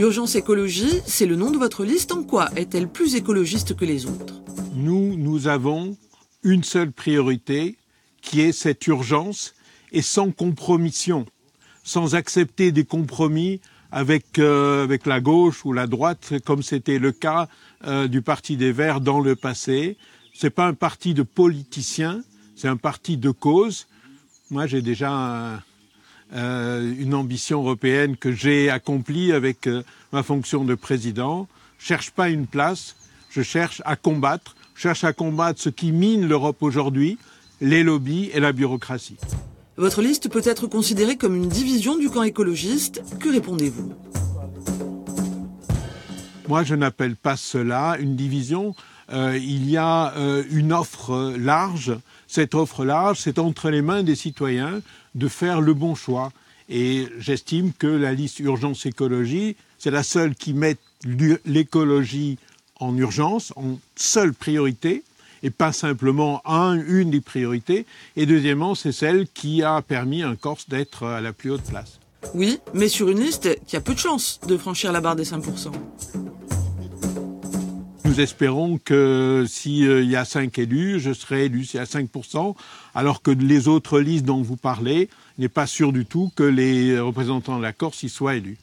Urgence écologie, c'est le nom de votre liste. En quoi est-elle plus écologiste que les autres Nous, nous avons une seule priorité, qui est cette urgence, et sans compromission, sans accepter des compromis avec, euh, avec la gauche ou la droite, comme c'était le cas euh, du Parti des Verts dans le passé. Ce n'est pas un parti de politiciens, c'est un parti de cause. Moi, j'ai déjà... Euh, une ambition européenne que j'ai accomplie avec euh, ma fonction de président. Je cherche pas une place, je cherche à combattre, je cherche à combattre ce qui mine l'Europe aujourd'hui, les lobbies et la bureaucratie. Votre liste peut être considérée comme une division du camp écologiste. Que répondez-vous Moi, je n'appelle pas cela une division. Euh, il y a euh, une offre large. Cette offre large, c'est entre les mains des citoyens de faire le bon choix. Et j'estime que la liste urgence écologie, c'est la seule qui met l'écologie en urgence, en seule priorité, et pas simplement une des priorités. Et deuxièmement, c'est celle qui a permis à un Corse d'être à la plus haute place. Oui, mais sur une liste qui a peu de chances de franchir la barre des 5% nous espérons que s'il euh, y a cinq élus, je serai élu à 5%, alors que les autres listes dont vous parlez n'est pas sûr du tout que les représentants de la Corse y soient élus.